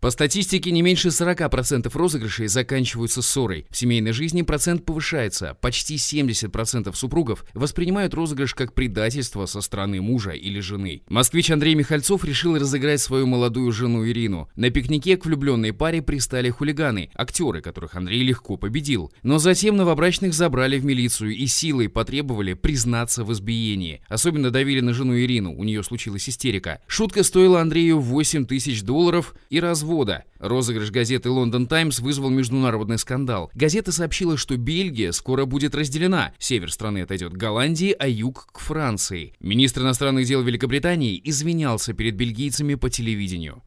По статистике, не меньше 40% розыгрышей заканчиваются ссорой. В семейной жизни процент повышается. Почти 70% супругов воспринимают розыгрыш как предательство со стороны мужа или жены. Москвич Андрей Михальцов решил разыграть свою молодую жену Ирину. На пикнике к влюбленной паре пристали хулиганы, актеры, которых Андрей легко победил. Но затем новобрачных забрали в милицию и силой потребовали признаться в избиении. Особенно давили на жену Ирину, у нее случилась истерика. Шутка стоила Андрею 8 тысяч долларов и раз развода. Розыгрыш газеты Лондон Times вызвал международный скандал. Газета сообщила, что Бельгия скоро будет разделена. Север страны отойдет к Голландии, а юг к Франции. Министр иностранных дел Великобритании извинялся перед бельгийцами по телевидению.